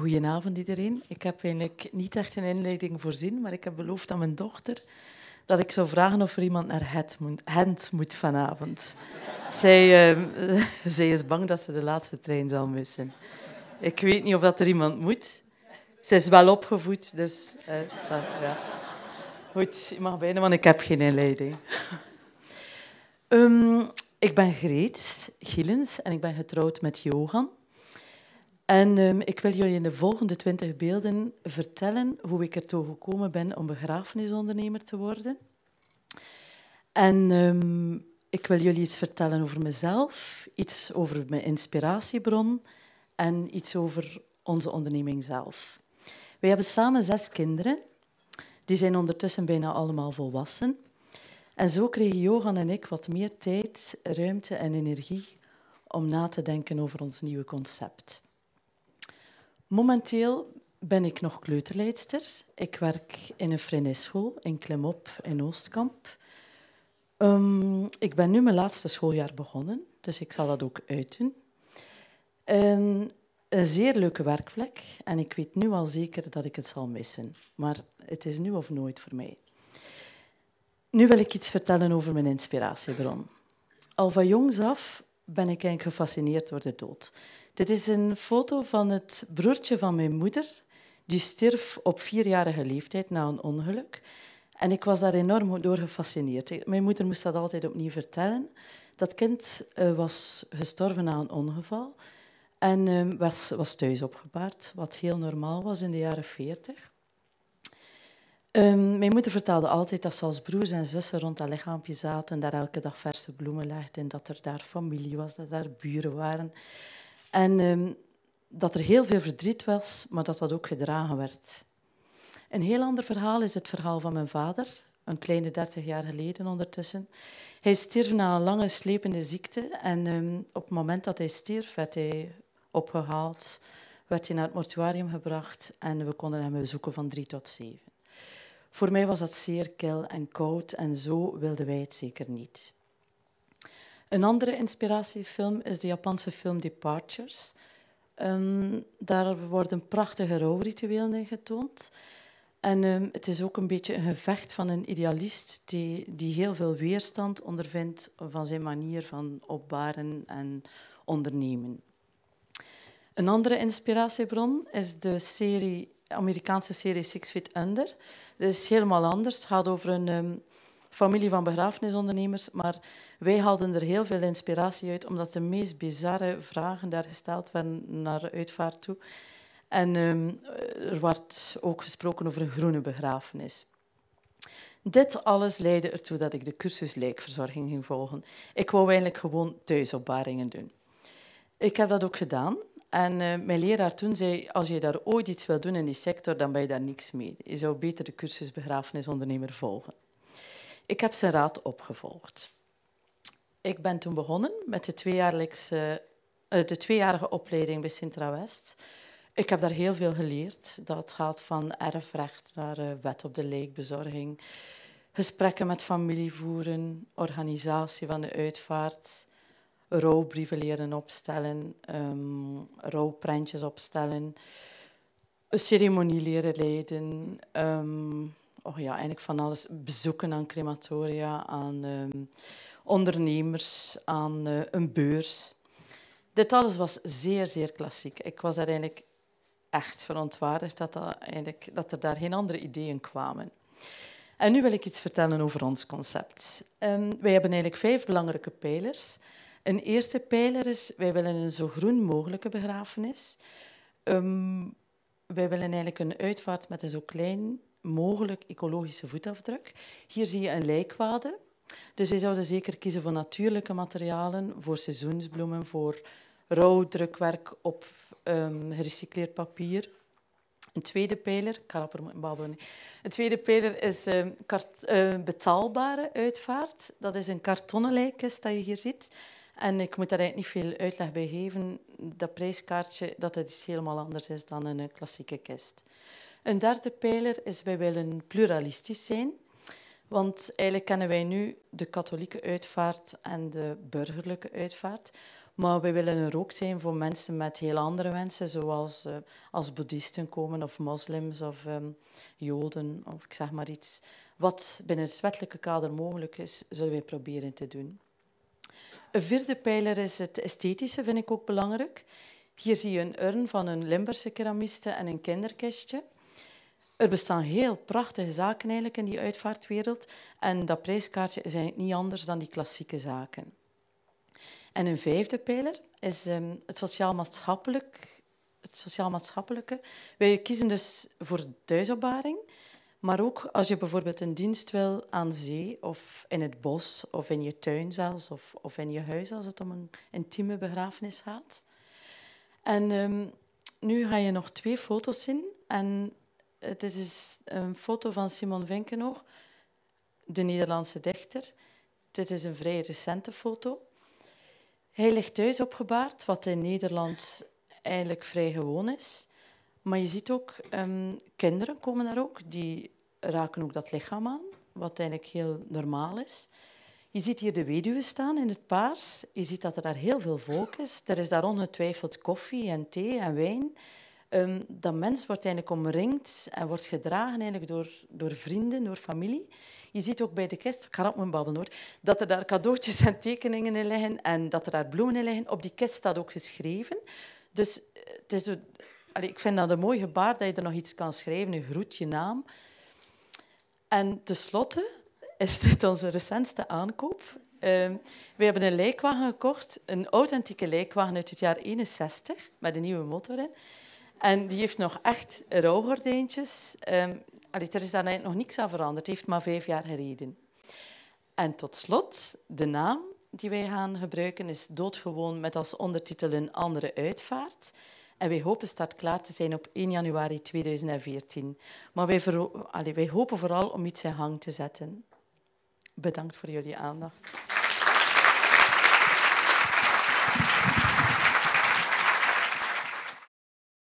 Goedenavond iedereen. Ik heb eigenlijk niet echt een inleiding voorzien, maar ik heb beloofd aan mijn dochter dat ik zou vragen of er iemand naar het moet, Hent moet vanavond. zij, ehm, zij is bang dat ze de laatste trein zal missen. Ik weet niet of dat er iemand moet. Ze is wel opgevoed, dus... Eh, ja. Goed, je mag bijna, want ik heb geen inleiding. Ehm, ik ben Greet Gielens en ik ben getrouwd met Johan. En ehm, ik wil jullie in de volgende twintig beelden vertellen hoe ik ertoe gekomen ben om begrafenisondernemer te worden. En ehm, ik wil jullie iets vertellen over mezelf, iets over mijn inspiratiebron en iets over onze onderneming zelf. Wij hebben samen zes kinderen. Die zijn ondertussen bijna allemaal volwassen. En zo kregen Johan en ik wat meer tijd, ruimte en energie om na te denken over ons nieuwe concept. Momenteel ben ik nog kleuterleidster. Ik werk in een school in Klimop in Oostkamp. Ehm, ik ben nu mijn laatste schooljaar begonnen, dus ik zal dat ook uitdoen. een zeer leuke werkplek en ik weet nu al zeker dat ik het zal missen. Maar het is nu of nooit voor mij. Nu wil ik iets vertellen over mijn inspiratiebron. Al van jongs af ben ik eigenlijk gefascineerd door de dood. Dit is een foto van het broertje van mijn moeder. Die stierf op vierjarige leeftijd na een ongeluk. En ik was daar enorm door gefascineerd. Mijn moeder moest dat altijd opnieuw vertellen. Dat kind eh, was gestorven na een ongeval en ehm, was, was thuis opgebaard, wat heel normaal was in de jaren 40. Ehm, mijn moeder vertelde altijd dat ze als broers en zussen rond dat lichaampje zaten, daar elke dag verse bloemen legden, dat er daar familie was, dat daar buren waren. En ehm, dat er heel veel verdriet was, maar dat dat ook gedragen werd. Een heel ander verhaal is het verhaal van mijn vader, een kleine dertig jaar geleden ondertussen. Hij stierf na een lange slepende ziekte en ehm, op het moment dat hij stierf werd hij opgehaald, werd hij naar het mortuarium gebracht en we konden hem bezoeken van drie tot zeven. Voor mij was dat zeer kil en koud en zo wilden wij het zeker niet. Een andere inspiratiefilm is de Japanse film Departures. Um, daar worden prachtige rouwrituelen in getoond. En ehm, het is ook een beetje een gevecht van een idealist die, die heel veel weerstand ondervindt van zijn manier van opbaren en ondernemen. Een andere inspiratiebron is de serie, Amerikaanse serie Six Feet Under. Dat is helemaal anders. Het gaat over een, ehm, familie van begrafenisondernemers, maar wij haalden er heel veel inspiratie uit, omdat de meest bizarre vragen daar gesteld werden naar uitvaart toe. En um, er werd ook gesproken over een groene begrafenis. Dit alles leidde ertoe dat ik de cursus lijkverzorging ging volgen. Ik wou eigenlijk gewoon thuisopbaringen doen. Ik heb dat ook gedaan. En uh, mijn leraar toen zei, als je daar ooit iets wil doen in die sector, dan ben je daar niks mee. Je zou beter de cursus begrafenisondernemer volgen. Ik heb zijn raad opgevolgd. Ik ben toen begonnen met de, eh, de tweejarige opleiding bij Sintra West. Ik heb daar heel veel geleerd. Dat gaat van erfrecht naar eh, wet op de leekbezorging, gesprekken met familie voeren, organisatie van de uitvaart, rouwbrieven leren opstellen, um, rouwprentjes opstellen, een ceremonie leren leiden. Um, Oh ja, eigenlijk van alles. Bezoeken aan crematoria, aan ehm, ondernemers, aan eh, een beurs. Dit alles was zeer, zeer klassiek. Ik was uiteindelijk eigenlijk echt verontwaardigd dat, dat, eigenlijk, dat er daar geen andere ideeën kwamen. En nu wil ik iets vertellen over ons concept. Ehm, wij hebben eigenlijk vijf belangrijke pijlers. Een eerste pijler is, wij willen een zo groen mogelijke begrafenis. Ehm, wij willen eigenlijk een uitvaart met een zo klein mogelijk ecologische voetafdruk. Hier zie je een lijkwade. Dus wij zouden zeker kiezen voor natuurlijke materialen, voor seizoensbloemen, voor rouwdrukwerk op um, gerecycleerd papier. Een tweede pijler, karaper babbelen. Een tweede pijler is ehm, eh, betaalbare uitvaart. Dat is een kartonnen lijkkist dat je hier ziet. En ik moet daar eigenlijk niet veel uitleg bij geven. Dat prijskaartje dat het is dus helemaal anders is dan een eh, klassieke kist. Een derde pijler is wij willen pluralistisch zijn. Want eigenlijk kennen wij nu de katholieke uitvaart en de burgerlijke uitvaart. Maar wij willen er ook zijn voor mensen met heel andere wensen, zoals eh, als boeddhisten komen of moslims of ehm, joden of ik zeg maar iets. Wat binnen het wettelijke kader mogelijk is, zullen wij proberen te doen. Een vierde pijler is het esthetische, vind ik ook belangrijk. Hier zie je een urn van een Limburgse keramiste en een kinderkistje. Er bestaan heel prachtige zaken eigenlijk in die uitvaartwereld. En dat prijskaartje is niet anders dan die klassieke zaken. En een vijfde pijler is ehm, het sociaal-maatschappelijk, het sociaal-maatschappelijke. Wij kiezen dus voor thuisopbaring. Maar ook als je bijvoorbeeld een dienst wil aan zee of in het bos of in je tuin zelfs of, of in je huis als het om een intieme begrafenis gaat. En ehm, nu ga je nog twee foto's zien en het is dus een foto van Simon Vinkenoog, de Nederlandse dichter. Dit is een vrij recente foto. Hij ligt thuis opgebaard, wat in Nederland eigenlijk vrij gewoon is. Maar je ziet ook, um, kinderen komen daar ook, die raken ook dat lichaam aan, wat eigenlijk heel normaal is. Je ziet hier de weduwe staan in het paars. Je ziet dat er daar heel veel volk is. Er is daar ongetwijfeld koffie en thee en wijn. Ehm, dat mens wordt eigenlijk omringd en wordt gedragen eigenlijk door, door vrienden, door familie. Je ziet ook bij de kist, ik ga op mijn babbel hoor, dat er daar cadeautjes en tekeningen in liggen en dat er daar bloemen in liggen. Op die kist staat ook geschreven. Dus eh, het is, ik vind dat een mooi gebaar dat je er nog iets kan schrijven, een groet, je naam. En tenslotte is dit onze recentste aankoop. Ehm, we hebben een lijkwagen gekocht, een authentieke lijkwagen uit het jaar 61 met een nieuwe motor in. En die heeft nog echt rouwgordijntjes. Um, ehm, er is daar eigenlijk nog niks aan veranderd. Die heeft maar vijf jaar gereden. En tot slot, de naam die wij gaan gebruiken is Doodgewoon met als ondertitel een andere uitvaart. En wij hopen startklaar klaar te zijn op 1 januari 2014. Maar wij, wij hopen vooral om iets in hang te zetten. Bedankt voor jullie aandacht.